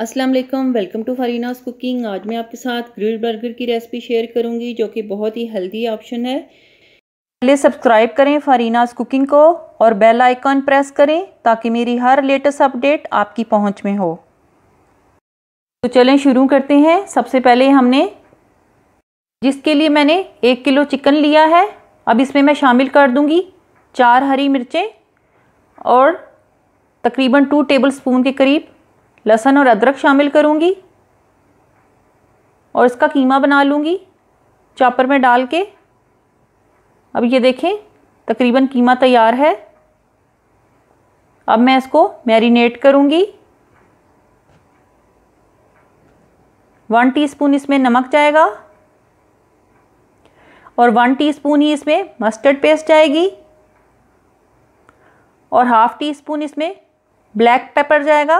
अस्सलाम वालेकुम welcome to फरीनास cooking आज मैं आपके साथ ग्रिल बर्गर की रेसिपी शेयर करूंगी जो कि बहुत ही हेल्दी ऑप्शन है पहले सब्सक्राइब करें फरीनास कुकिंग को और बेल आइकॉन प्रेस करें ताकि मेरी हर लेटेस्ट अपडेट आपकी पहुंच में हो तो चलें शुरू करते हैं सबसे पहले हमने जिसके लिए मैंने एक किलो चिकन लिया है अब इसमें मैं शामिल कर दूँगी चार हरी मिर्चें और तकरीबन टू टेबल स्पून के करीब लहसन और अदरक शामिल करूँगी और इसका कीमा बना लूँगी चॉपर में डाल के अब ये देखें तकरीबन कीमा तैयार है अब मैं इसको मैरिनेट करूँगी वन टीस्पून इसमें नमक जाएगा और वन टीस्पून ही इसमें मस्टर्ड पेस्ट जाएगी और हाफ़ टी स्पून इसमें ब्लैक पेपर जाएगा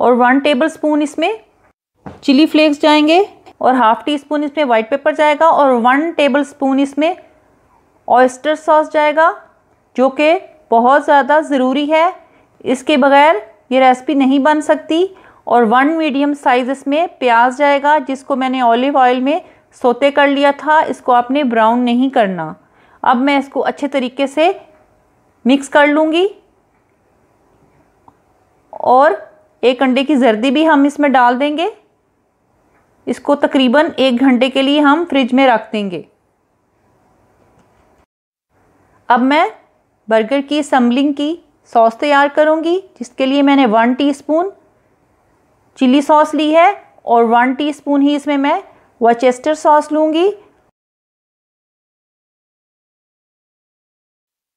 और वन टेबल स्पून इसमें चिली फ्लेक्स जाएंगे और हाफ टी स्पून इसमें वाइट पेपर जाएगा और वन टेबल स्पून इसमें ऑयस्टर सॉस जाएगा जो कि बहुत ज़्यादा ज़रूरी है इसके बगैर ये रेसिपी नहीं बन सकती और वन मीडियम साइज़ इसमें प्याज जाएगा जिसको मैंने ऑलिव ऑयल में सोते कर लिया था इसको आपने ब्राउन नहीं करना अब मैं इसको अच्छे तरीके से मिक्स कर लूँगी और एक अंडे की जर्दी भी हम इसमें डाल देंगे इसको तकरीबन एक घंटे के लिए हम फ्रिज में रख देंगे अब मैं बर्गर की असम्बलिंग की सॉस तैयार करूंगी जिसके लिए मैंने वन टीस्पून चिली सॉस ली है और वन टीस्पून ही इसमें मैं वचेस्टर सॉस लूँगी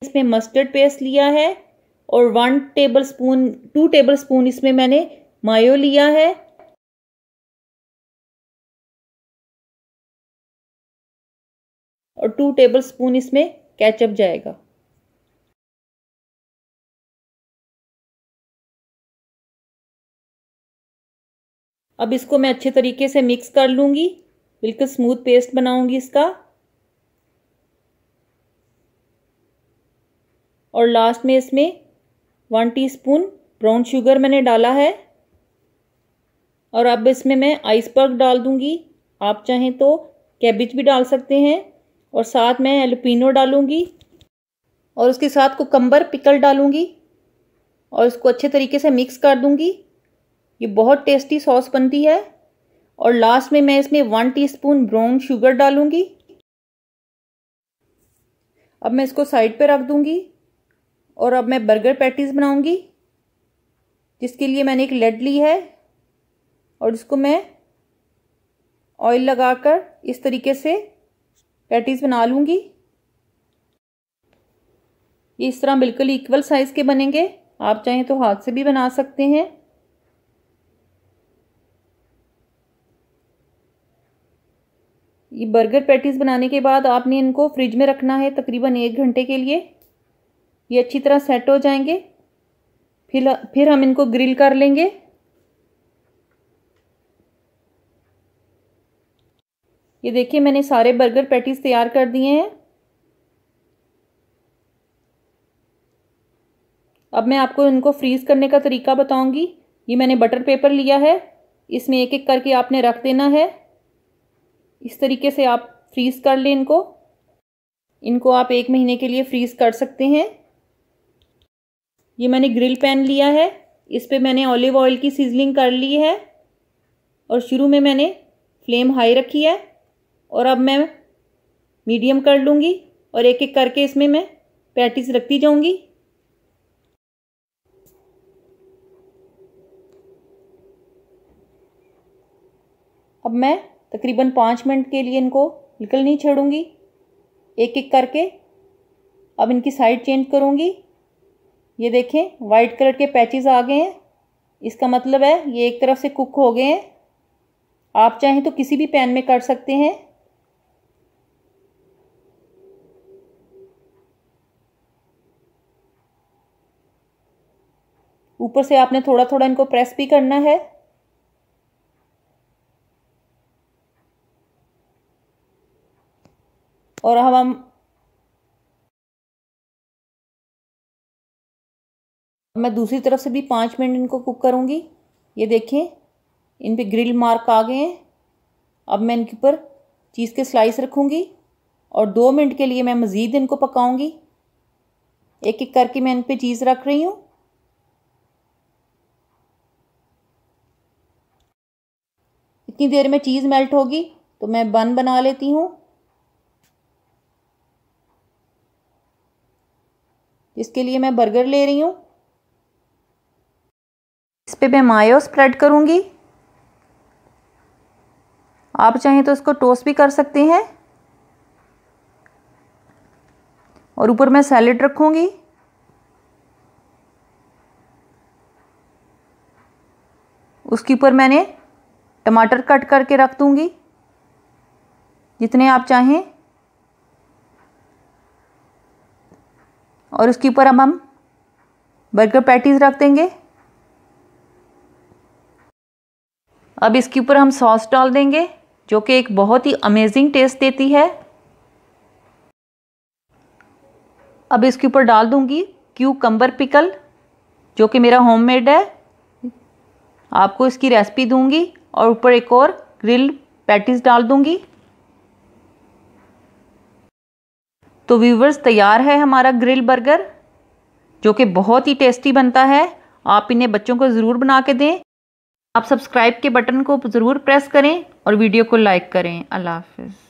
इसमें मस्टर्ड पेस्ट लिया है और one tablespoon two tablespoon इसमें मैंने मायो लिया है और टू टेबल स्पून इसमें कैचअप जाएगा अब इसको मैं अच्छे तरीके से मिक्स कर लूंगी बिल्कुल स्मूथ पेस्ट बनाऊंगी इसका और लास्ट में इसमें वन टीस्पून ब्राउन शुगर मैंने डाला है और अब इसमें मैं आइसबर्ग डाल दूंगी आप चाहें तो कैबिज भी डाल सकते हैं और साथ में एलुपिनो डालूंगी और उसके साथ कोकम्बर पिकल डालूंगी और इसको अच्छे तरीके से मिक्स कर दूंगी ये बहुत टेस्टी सॉस बनती है और लास्ट में मैं इसमें वन टीस्पून ब्राउन शुगर डालूंगी अब मैं इसको साइड पर रख दूंगी और अब मैं बर्गर पैटीज़ बनाऊंगी जिसके लिए मैंने एक लेड ली है और इसको मैं ऑयल लगाकर इस तरीके से पैटीज़ बना लूँगी ये इस तरह बिल्कुल इक्वल साइज़ के बनेंगे आप चाहें तो हाथ से भी बना सकते हैं ये बर्गर पैटीज़ बनाने के बाद आपने इनको फ्रिज में रखना है तकरीबन एक घंटे के लिए ये अच्छी तरह सेट हो जाएंगे फिर फिर हम इनको ग्रिल कर लेंगे ये देखिए मैंने सारे बर्गर पैटीज तैयार कर दिए हैं अब मैं आपको इनको फ्रीज़ करने का तरीका बताऊंगी ये मैंने बटर पेपर लिया है इसमें एक एक करके आपने रख देना है इस तरीके से आप फ्रीज़ कर लें इनको इनको आप एक महीने के लिए फ्रीज़ कर सकते हैं ये मैंने ग्रिल पैन लिया है इस पर मैंने ऑलिव ऑयल की सीजलिंग कर ली है और शुरू में मैंने फ्लेम हाई रखी है और अब मैं मीडियम कर लूँगी और एक एक करके इसमें मैं पैटिस रखती जाऊँगी अब मैं तकरीबन पाँच मिनट के लिए इनको निकल नहीं छोड़ूंगी एक एक करके अब इनकी साइड चेंज करूँगी ये देखें वाइट कलर के पैचेस आ गए हैं इसका मतलब है ये एक तरफ से कुक हो गए हैं आप चाहें तो किसी भी पैन में कर सकते हैं ऊपर से आपने थोड़ा थोड़ा इनको प्रेस भी करना है और हम मैं दूसरी तरफ से भी पाँच मिनट इनको कुक करूँगी ये देखें इन पर ग्रिल मार्क आ गए हैं अब मैं इनके ऊपर चीज़ के स्लाइस रखूँगी और दो मिनट के लिए मैं मज़ीद इनको पकाऊँगी एक एक करके मैं इन पर चीज़ रख रही हूँ इतनी देर में चीज़ मेल्ट होगी तो मैं बन बना लेती हूँ इसके लिए मैं बर्गर ले रही हूँ इस पर मैं मायो स्प्रेड करूँगी आप चाहें तो इसको टोस्ट भी कर सकते हैं और ऊपर मैं सैलेड रखूँगी उसके ऊपर मैंने टमाटर कट करके रख दूँगी जितने आप चाहें और उसके ऊपर अब हम बर्गर पैटीज़ रख देंगे अब इसके ऊपर हम सॉस डाल देंगे जो कि एक बहुत ही अमेजिंग टेस्ट देती है अब इसके ऊपर डाल दूंगी कम्बर पिकल जो कि मेरा होममेड है आपको इसकी रेसिपी दूंगी और ऊपर एक और ग्रिल पैटीज डाल दूंगी तो व्यूवर्स तैयार है हमारा ग्रिल बर्गर जो कि बहुत ही टेस्टी बनता है आप इन्हें बच्चों को ज़रूर बना के दें आप सब्सक्राइब के बटन को ज़रूर प्रेस करें और वीडियो को लाइक करें अल्लाह हाफिज़